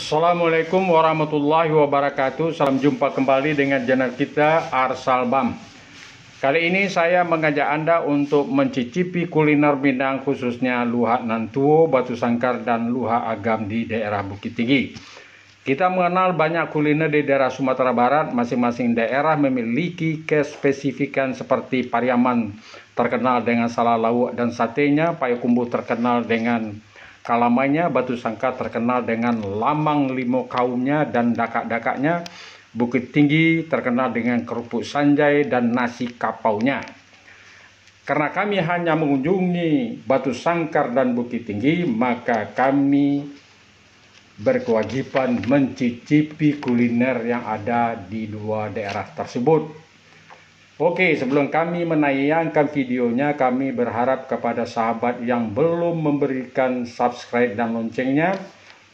Assalamualaikum warahmatullahi wabarakatuh. Salam jumpa kembali dengan channel kita Arsal Bam. Kali ini saya mengajak Anda untuk mencicipi kuliner Minang khususnya Luha Nantuo, Batu Sangkar dan Luha Agam di daerah Bukit Tinggi. Kita mengenal banyak kuliner di daerah Sumatera Barat, masing-masing daerah memiliki kespesifikan seperti Pariaman terkenal dengan salah lauk dan satenya, Payakumbuh terkenal dengan Kalamanya Batu Sangka terkenal dengan lamang limo kaumnya dan dakak-dakaknya. Bukit Tinggi terkenal dengan kerupuk sanjai dan nasi kapaunya. Karena kami hanya mengunjungi Batu Sangkar dan Bukit Tinggi, maka kami berkewajiban mencicipi kuliner yang ada di dua daerah tersebut. Oke, sebelum kami menayangkan videonya, kami berharap kepada sahabat yang belum memberikan subscribe dan loncengnya,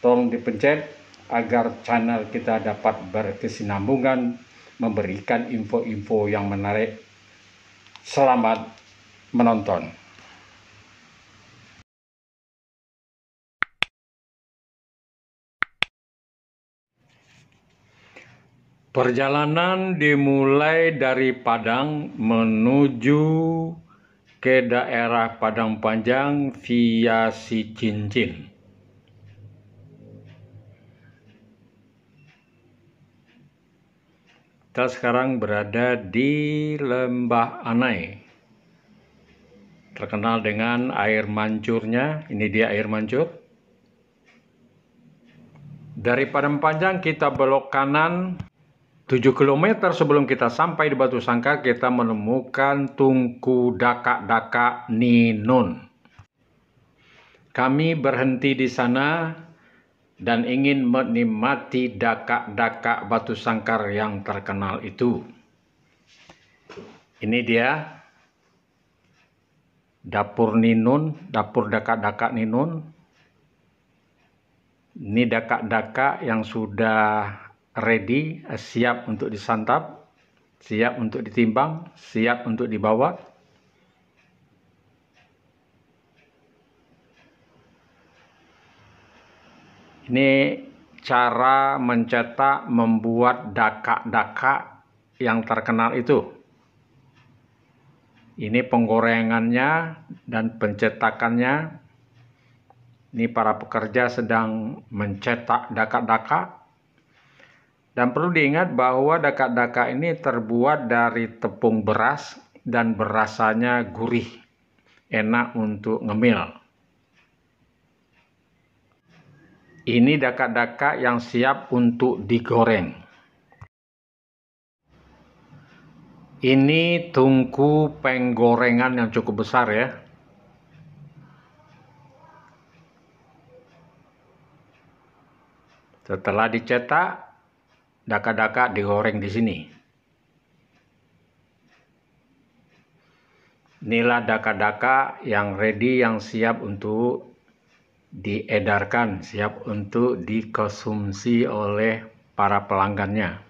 tolong dipencet agar channel kita dapat berkesinambungan, memberikan info-info yang menarik. Selamat menonton! Perjalanan dimulai dari Padang menuju ke daerah Padang Panjang via Si Cincin. Kita sekarang berada di Lembah Anai. Terkenal dengan air mancurnya, ini dia air mancur. Dari Padang Panjang kita belok kanan 7 km sebelum kita sampai di Batu Sangkar, kita menemukan Tungku Daka-Daka Ninun. Kami berhenti di sana dan ingin menikmati Daka-Daka Batu Sangkar yang terkenal itu. Ini dia dapur Ninun, dapur Daka-Daka Ninun. Ini Daka-Daka yang sudah ready, siap untuk disantap, siap untuk ditimbang, siap untuk dibawa. Ini cara mencetak membuat dakak-dakak yang terkenal itu. Ini penggorengannya dan pencetakannya. Ini para pekerja sedang mencetak dakak-dakak dan perlu diingat bahwa daka-daka ini terbuat dari tepung beras dan berasanya gurih, enak untuk ngemil. Ini daka-daka yang siap untuk digoreng. Ini tungku penggorengan yang cukup besar ya. Setelah dicetak, daka-daka digoreng di sini. Inilah daka-daka yang ready, yang siap untuk diedarkan, siap untuk dikonsumsi oleh para pelanggannya.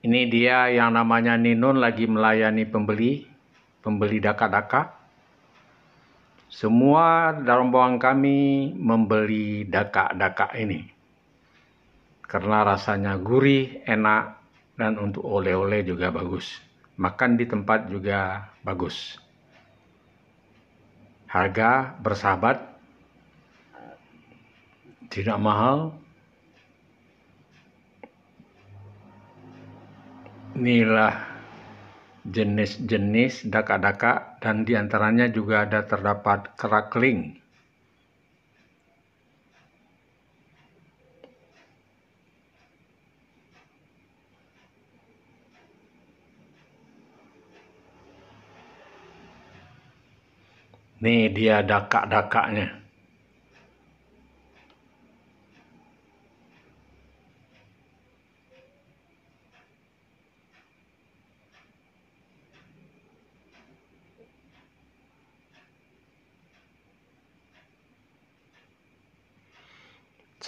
Ini dia yang namanya Ninun lagi melayani pembeli, pembeli daka-daka. Semua dalam bawang kami membeli daka-daka ini. Karena rasanya gurih, enak, dan untuk oleh-oleh juga bagus. Makan di tempat juga bagus. Harga bersahabat, tidak mahal, inilah jenis-jenis daka-daka dan diantaranya juga ada terdapat crackling. Ini dia dakak-dakaknya.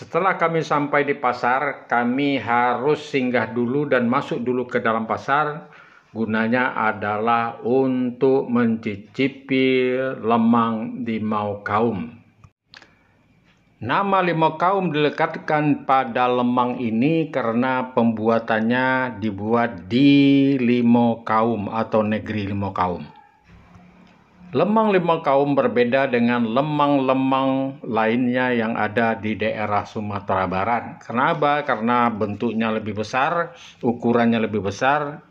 Setelah kami sampai di pasar, kami harus singgah dulu dan masuk dulu ke dalam pasar. Gunanya adalah untuk mencicipi lemang limau kaum. Nama limau kaum dilekatkan pada lemang ini karena pembuatannya dibuat di limau kaum atau negeri limau kaum lemang-lemang kaum berbeda dengan lemang-lemang lainnya yang ada di daerah Sumatera Barat. Kenapa? Karena bentuknya lebih besar, ukurannya lebih besar.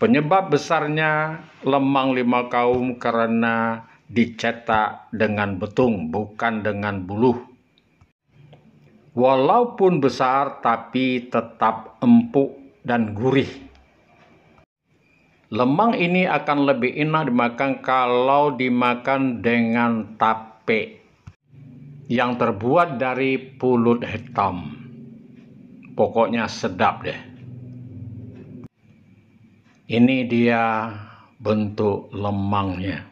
Penyebab besarnya lemang lima kaum karena dicetak dengan betung, bukan dengan buluh. Walaupun besar tapi tetap empuk dan gurih Lemang ini akan lebih enak dimakan kalau dimakan dengan tape yang terbuat dari pulut hitam. Pokoknya sedap deh. Ini dia bentuk lemangnya.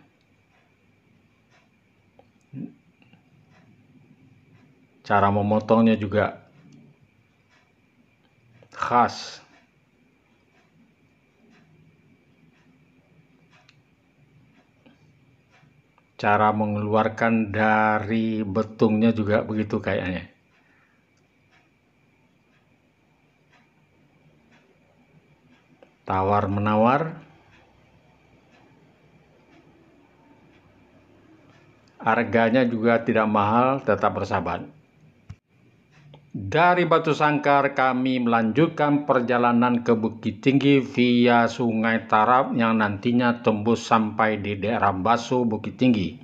Cara memotongnya juga khas. cara mengeluarkan dari betungnya juga begitu kayaknya. Tawar menawar. Harganya juga tidak mahal, tetap bersahabat. Dari Batu Sangkar kami melanjutkan perjalanan ke Bukit Tinggi via Sungai Tarap yang nantinya tembus sampai di daerah Basu Bukit Tinggi.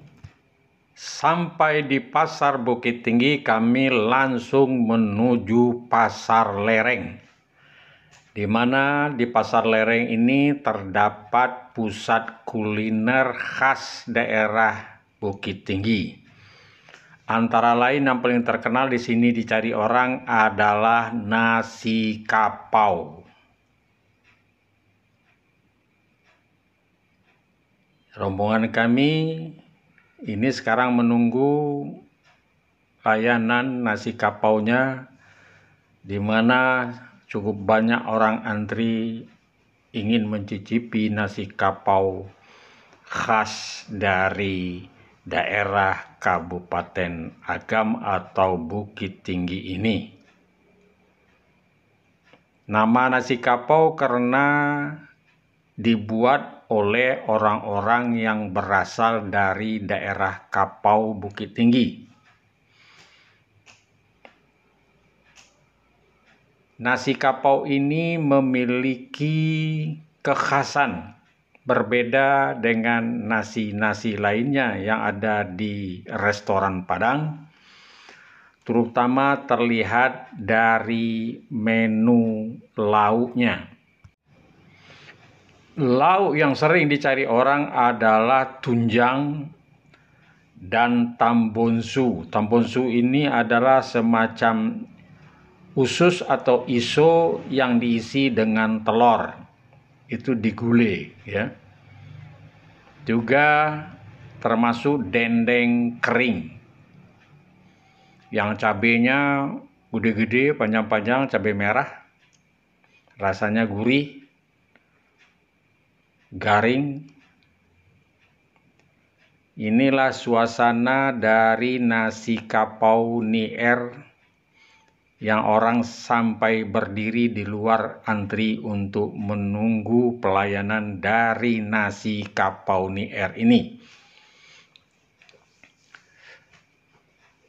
Sampai di Pasar Bukit Tinggi kami langsung menuju Pasar Lereng. Di mana di Pasar Lereng ini terdapat pusat kuliner khas daerah Bukit Tinggi. Antara lain yang paling terkenal di sini dicari orang adalah nasi kapau. Rombongan kami ini sekarang menunggu layanan nasi kapaunya di mana cukup banyak orang antri ingin mencicipi nasi kapau khas dari daerah Kabupaten Agam atau Bukit Tinggi ini. Nama nasi kapau karena dibuat oleh orang-orang yang berasal dari daerah Kapau Bukit Tinggi. Nasi kapau ini memiliki kekhasan berbeda dengan nasi-nasi lainnya yang ada di restoran Padang, terutama terlihat dari menu lauknya. Lauk yang sering dicari orang adalah tunjang dan tambonsu. Tambonsu ini adalah semacam usus atau iso yang diisi dengan telur itu digule ya. Juga termasuk dendeng kering. Yang cabenya gede-gede, panjang-panjang, cabai merah. Rasanya gurih, garing. Inilah suasana dari nasi kapau nier yang orang sampai berdiri di luar antri untuk menunggu pelayanan dari nasi kapau Air ini.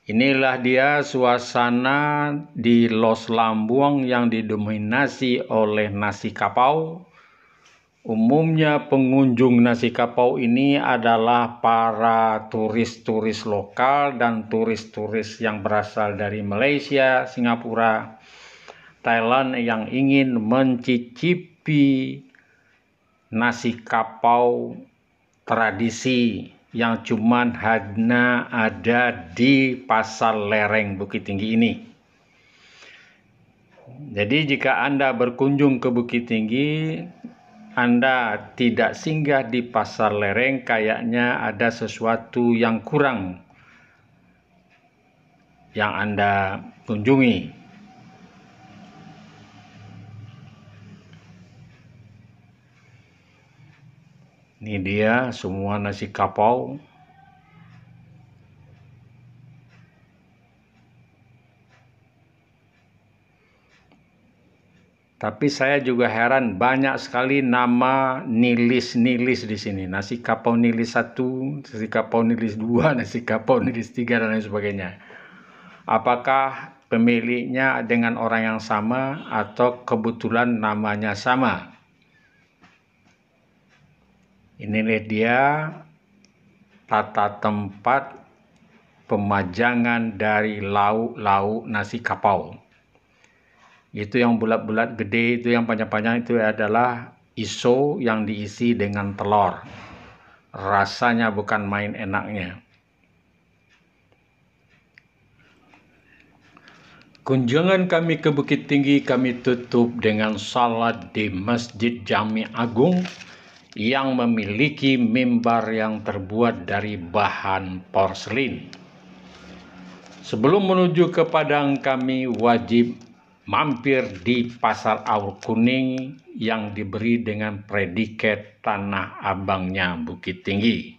Inilah dia suasana di Los Lambuang yang didominasi oleh nasi kapau Umumnya pengunjung nasi kapau ini adalah para turis-turis lokal dan turis-turis yang berasal dari Malaysia, Singapura, Thailand yang ingin mencicipi nasi kapau tradisi yang cuman hanya ada di pasar lereng Bukit Tinggi ini. Jadi jika Anda berkunjung ke Bukit Tinggi, anda tidak singgah di pasar lereng, kayaknya ada sesuatu yang kurang yang Anda kunjungi. Ini dia semua nasi kapau. Tapi saya juga heran banyak sekali nama nilis-nilis di sini. Nasi kapau nilis satu, nasi kapau nilis dua, nasi kapau nilis tiga dan lain sebagainya. Apakah pemiliknya dengan orang yang sama atau kebetulan namanya sama? Ini dia tata tempat pemajangan dari lauk-lauk nasi kapau. Itu yang bulat-bulat gede itu yang panjang-panjang itu adalah iso yang diisi dengan telur. Rasanya bukan main enaknya. Kunjungan kami ke Bukit Tinggi kami tutup dengan salat di Masjid Jami Agung yang memiliki mimbar yang terbuat dari bahan porselin. Sebelum menuju ke Padang kami wajib mampir di pasar Aur Kuning yang diberi dengan predikat Tanah Abangnya Bukit Tinggi.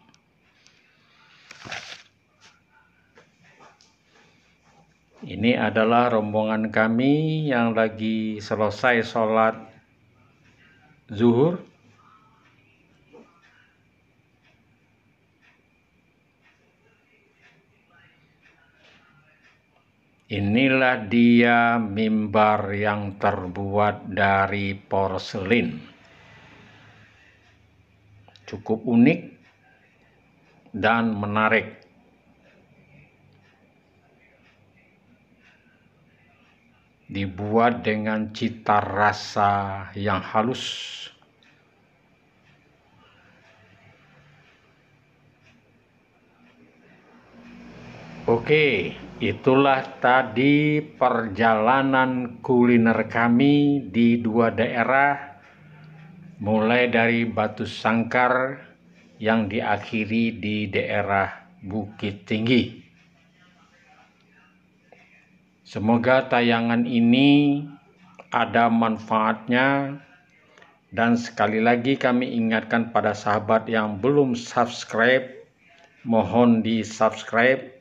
Ini adalah rombongan kami yang lagi selesai sholat zuhur. Inilah dia mimbar yang terbuat dari porselin. Cukup unik dan menarik. Dibuat dengan cita rasa yang halus. Oke. Okay. Itulah tadi perjalanan kuliner kami di dua daerah, mulai dari Batu Sangkar yang diakhiri di daerah Bukit Tinggi. Semoga tayangan ini ada manfaatnya dan sekali lagi kami ingatkan pada sahabat yang belum subscribe, mohon di subscribe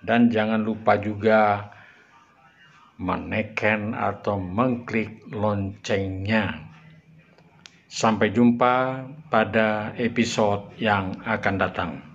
dan jangan lupa juga menekan atau mengklik loncengnya. Sampai jumpa pada episode yang akan datang.